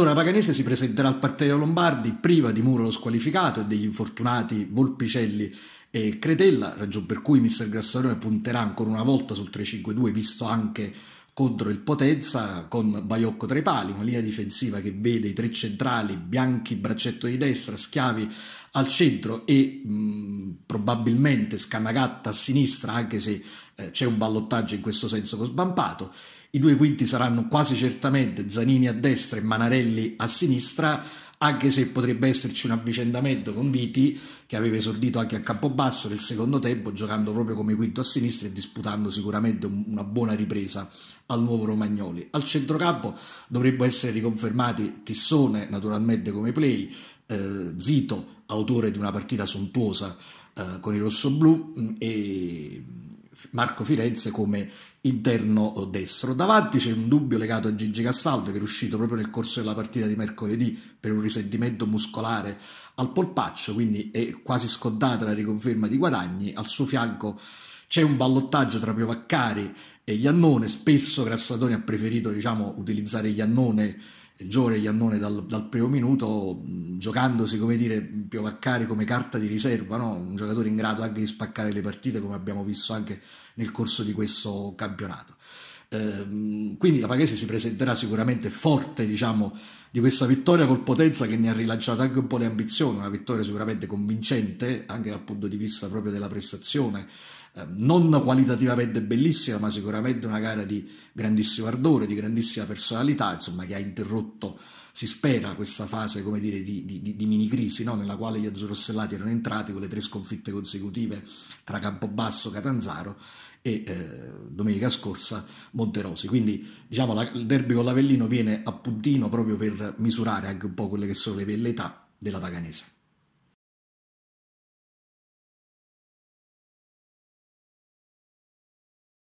Allora Paganese si presenterà al partito Lombardi priva di Muro lo squalificato e degli infortunati Volpicelli e Cretella, ragione per cui Mister Grassarone punterà ancora una volta sul 3-5-2 visto anche contro il Potenza con Baiocco tra i pali, una linea difensiva che vede i tre centrali, Bianchi, braccetto di destra, Schiavi al centro e mh, probabilmente Scannagatta a sinistra, anche se eh, c'è un ballottaggio in questo senso con Sbampato. I due quinti saranno quasi certamente Zanini a destra e Manarelli a sinistra, anche se potrebbe esserci un avvicendamento con Viti, che aveva esordito anche a Campobasso nel secondo tempo, giocando proprio come quinto a sinistra e disputando sicuramente una buona ripresa al nuovo Romagnoli. Al centrocampo dovrebbero essere riconfermati Tissone, naturalmente come play, eh, Zito, autore di una partita sontuosa eh, con i rossoblù, mm, e Marco Firenze come interno destro. Davanti c'è un dubbio legato a Gigi Cassaldo che è uscito proprio nel corso della partita di mercoledì per un risentimento muscolare al polpaccio, quindi è quasi scontata la riconferma di guadagni. Al suo fianco c'è un ballottaggio tra Piovaccari e Iannone, spesso Grassatoni ha preferito diciamo, utilizzare Iannone, Giore Iannone dal, dal primo minuto, giocandosi come dire, Piovaccari come carta di riserva, no? un giocatore in grado anche di spaccare le partite come abbiamo visto anche nel corso di questo campionato ehm, quindi la Paghese si presenterà sicuramente forte diciamo, di questa vittoria col Potenza che ne ha rilanciato anche un po' le ambizioni, una vittoria sicuramente convincente anche dal punto di vista proprio della prestazione Ehm, non qualitativamente bellissima, ma sicuramente una gara di grandissimo ardore, di grandissima personalità, insomma, che ha interrotto, si spera, questa fase come dire, di, di, di mini crisi no? nella quale gli azzurrossellati erano entrati con le tre sconfitte consecutive tra Campobasso Catanzaro e eh, domenica scorsa Monterosi. Quindi diciamo, la, il derby con l'Avellino viene a puntino proprio per misurare anche un po' quelle che sono le velleità della Paganese.